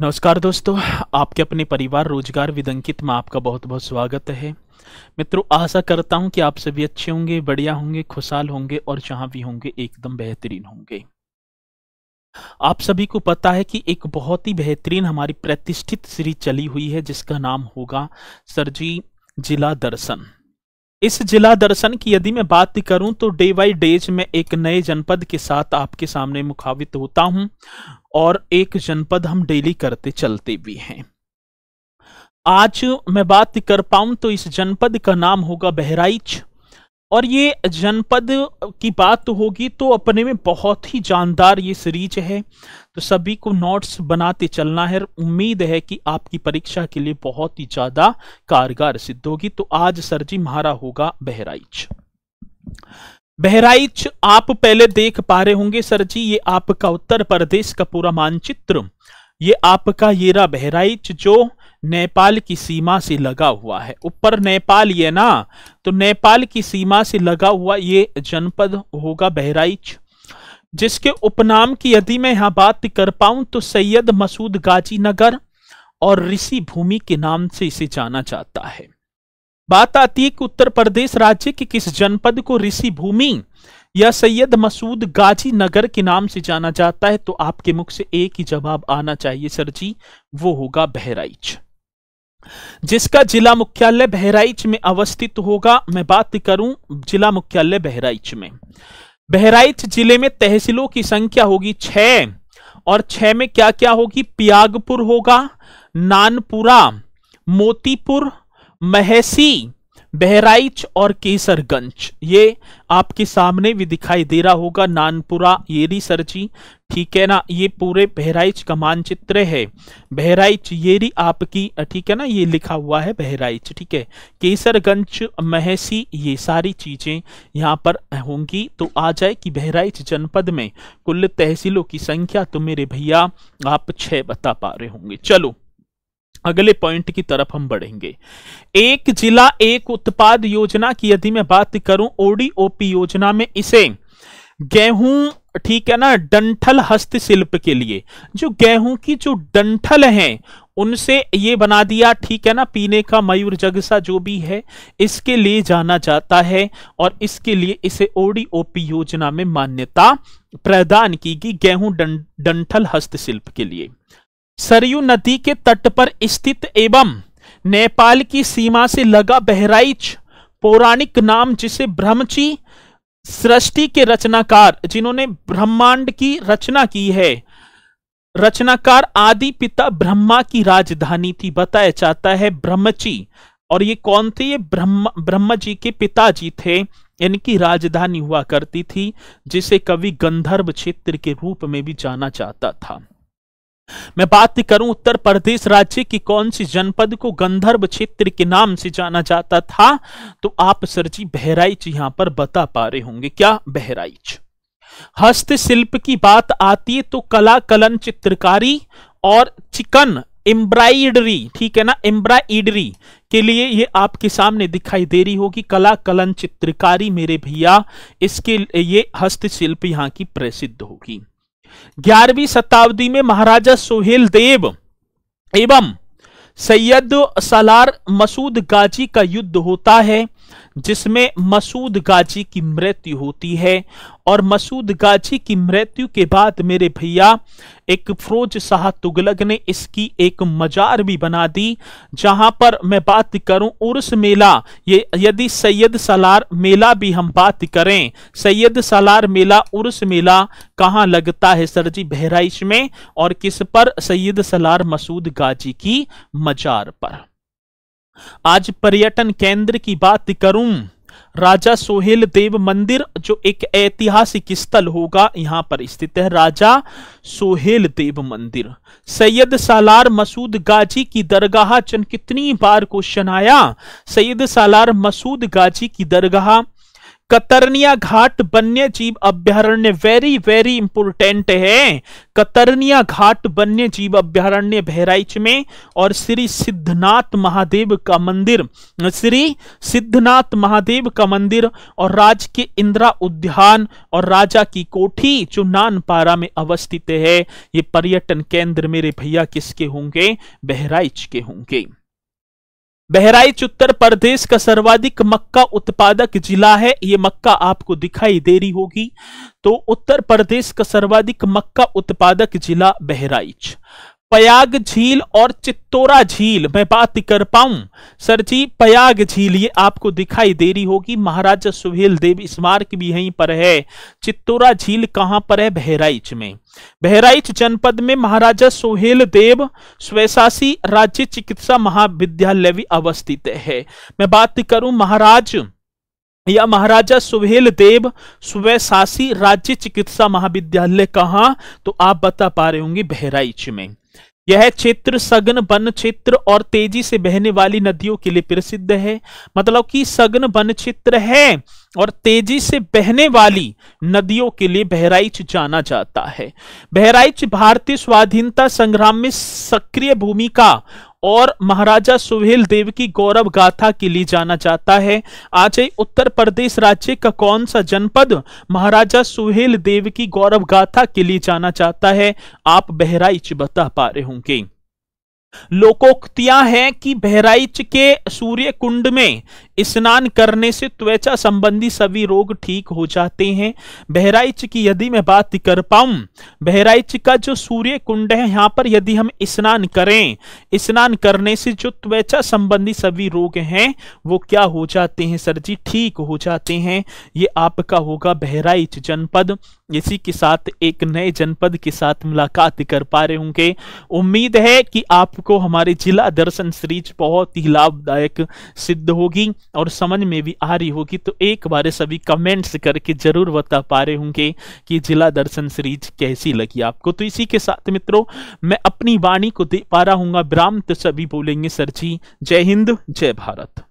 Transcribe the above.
नमस्कार दोस्तों आपके अपने परिवार रोजगार विदंकित में आपका बहुत बहुत स्वागत है मित्रों आशा करता हूं कि आप सभी अच्छे होंगे बढ़िया होंगे खुशहाल होंगे और जहां भी होंगे एकदम बेहतरीन होंगे आप सभी को पता है कि एक बहुत ही बेहतरीन हमारी प्रतिष्ठित सीरीज चली हुई है जिसका नाम होगा सर जी जिला दर्शन इस जिला दर्शन की यदि मैं बात करूं तो डे बाई डेज में एक नए जनपद के साथ आपके सामने मुखावित होता हूं और एक जनपद हम डेली करते चलते भी हैं आज मैं बात कर पाऊं तो इस जनपद का नाम होगा बहराइच और ये जनपद की बात होगी तो अपने में बहुत ही जानदार ये सीरीज है तो सभी को नोट्स बनाते चलना है उम्मीद है कि आपकी परीक्षा के लिए बहुत ही ज़्यादा कारगर सिद्ध होगी तो आज सर जी मारा होगा बहराइच बहराइच आप पहले देख पा रहे होंगे सर जी ये आपका उत्तर प्रदेश का पूरा मानचित्र ये आपका येरा बहराइच जो नेपाल की सीमा से लगा हुआ है ऊपर नेपाल ये ना तो नेपाल की सीमा से लगा हुआ ये जनपद होगा बहराइच जिसके उपनाम की यदि मैं यहाँ बात कर पाऊं तो सैयद मसूद गाजी नगर और ऋषि भूमि के नाम से इसे जाना जाता है बात आती है कि उत्तर प्रदेश राज्य के किस जनपद को ऋषि भूमि या सैयद मसूद गाजी नगर के नाम से जाना जाता है तो आपके मुख से एक ही जवाब आना चाहिए सर जी वो होगा बहराइच जिसका जिला मुख्यालय बहराइच में अवस्थित होगा मैं बात करूं जिला मुख्यालय बहराइच में बहराइच जिले में तहसीलों की संख्या होगी छह और छह में क्या क्या होगी पियागपुर होगा नानपुरा मोतीपुर महसी बहराइच और केसरगंज ये आपके सामने भी दिखाई दे रहा होगा नानपुरा येरी सरची ठीक है ना ये पूरे बहराइच का मानचित्र है बहराइच येरी आपकी ठीक है ना ये लिखा हुआ है बहराइच ठीक है केसरगंज महसी ये सारी चीजें यहाँ पर होंगी तो आ जाए कि बहराइच जनपद में कुल तहसीलों की संख्या तो मेरे भैया आप छह बता पा रहे होंगे चलो अगले पॉइंट की तरफ हम बढ़ेंगे एक जिला एक उत्पाद योजना की यदि मैं बात करूं ओडीओपी योजना में इसे गेहूं ठीक है ना डंठल हस्तशिल्प के लिए जो गेहूं की जो डंठल हैं उनसे ये बना दिया ठीक है ना पीने का मयूर जगसा जो भी है इसके लिए जाना जाता है और इसके लिए इसे ओडीओपी योजना में मान्यता प्रदान की गई गेहूं डंठल हस्तशिल्प के लिए सरयू नदी के तट पर स्थित एवं नेपाल की सीमा से लगा बहराइच पौराणिक नाम जिसे ब्रह्मची सृष्टि के रचनाकार जिन्होंने ब्रह्मांड की रचना की है रचनाकार आदि पिता ब्रह्मा की राजधानी थी बताया जाता है ब्रह्मची और ये कौन थे ये ब्रह्म ब्रह्म जी के पिताजी थे इनकी राजधानी हुआ करती थी जिसे कवि गंधर्व क्षेत्र के रूप में भी जाना जाता था मैं बात करूं उत्तर प्रदेश राज्य की कौन सी जनपद को गंधर्व क्षेत्र के नाम से जाना जाता था तो आप सर जी बहराइच यहां पर बता पा रहे होंगे क्या बहराइच हस्तशिल्प की बात आती है तो कला कलन चित्रकारी और चिकन एम्ब्राइडरी ठीक है ना एम्ब्राइडरी के लिए ये आपके सामने दिखाई दे रही होगी कला कलन चित्रकारी मेरे भैया इसके ये हस्तशिल्प यहाँ की प्रसिद्ध होगी ग्यारहवीं शताब्दी में महाराजा सोहेल देव एवं सैयद सलार मसूद गाजी का युद्ध होता है जिसमें मसूद गाजी की मृत्यु होती है और मसूद गाजी की मृत्यु के बाद मेरे भैया एक फिरोज शाह तुगलक ने इसकी एक मजार भी बना दी जहां पर मैं बात करूं उर्स मेला ये यदि सैयद सलार मेला भी हम बात करें सैयद सलार मेला उर्स मेला कहाँ लगता है सर जी बहराइश में और किस पर सैयद सलार मसूद गाजी की मजार पर आज पर्यटन केंद्र की बात करूं राजा सोहेल देव मंदिर जो एक ऐतिहासिक स्थल होगा यहां पर स्थित है राजा सोहेल देव मंदिर सैयद सालार मसूद गाजी की दरगाह चंद कितनी बार क्वेश्चन आया सैयद सालार मसूद गाजी की दरगाह कतरनिया घाट वन्य जीव अभ्यारण्य वेरी वेरी इंपोर्टेंट है कतरनिया घाट वन्य जीव अभ्यारण्य बहराइच में और श्री सिद्धनाथ महादेव का मंदिर श्री सिद्धनाथ महादेव का मंदिर और राज के इंदिरा उद्यान और राजा की कोठी जो नानपारा में अवस्थित है ये पर्यटन केंद्र मेरे भैया किसके होंगे बहराइच के होंगे बहराइच उत्तर प्रदेश का सर्वाधिक मक्का उत्पादक जिला है ये मक्का आपको दिखाई दे रही होगी तो उत्तर प्रदेश का सर्वाधिक मक्का उत्पादक जिला बहराइच प्रयाग झील और चित्तौरा झील मैं बात कर पाऊं सर जी पयाग झील ये आपको दिखाई दे रही होगी महाराजा सुहेल देव स्मारक भी यहीं पर है चित्तौरा झील कहां पर है बहराइच में बहराइच जनपद में महाराजा सुहेल देव स्वशासी राज्य चिकित्सा महाविद्यालय भी अवस्थित है मैं बात करूं महाराज या महाराजा सुहेल देव स्वशासी राज्य चिकित्सा महाविद्यालय कहाँ तो आप बता पा रहे होंगे बहराइच में यह क्षेत्र सघन वन क्षेत्र और तेजी से बहने वाली नदियों के लिए प्रसिद्ध है मतलब कि सघन वन क्षेत्र है और तेजी से बहने वाली नदियों के लिए बहराइच जाना जाता है बहराइच भारतीय स्वाधीनता संग्राम में सक्रिय भूमिका और महाराजा सुहेल देव की गौरव गाथा के लिए जाना जाता है आज उत्तर प्रदेश राज्य का कौन सा जनपद महाराजा सुहेल देव की गौरव गाथा के लिए जाना जाता है आप बहराइच बता पा रहे होंगे लोकोक्तियां हैं कि बहराइच के सूर्य कुंड में स्नान करने से त्वचा संबंधी सभी रोग ठीक हो जाते हैं बहराइच की यदि मैं बात कर पाऊं बहराइच का जो सूर्य कुंड है यहां पर यदि हम स्नान करें स्नान करने से जो त्वचा संबंधी सभी रोग हैं वो क्या हो जाते हैं सर जी ठीक हो जाते हैं ये आपका होगा बहराइच जनपद इसी के साथ एक नए जनपद के साथ मुलाकात कर पा रहे होंगे उम्मीद है कि आपको हमारे जिला दर्शन सीरीज बहुत ही लाभदायक सिद्ध होगी और समझ में भी आ रही होगी तो एक बार सभी कमेंट्स करके जरूर बता पा रहे होंगे कि जिला दर्शन सीरीज कैसी लगी आपको तो इसी के साथ मित्रों मैं अपनी वाणी को दे पा रहा हूँ ब्राह्म तो सभी बोलेंगे सर जी जय हिंद जय भारत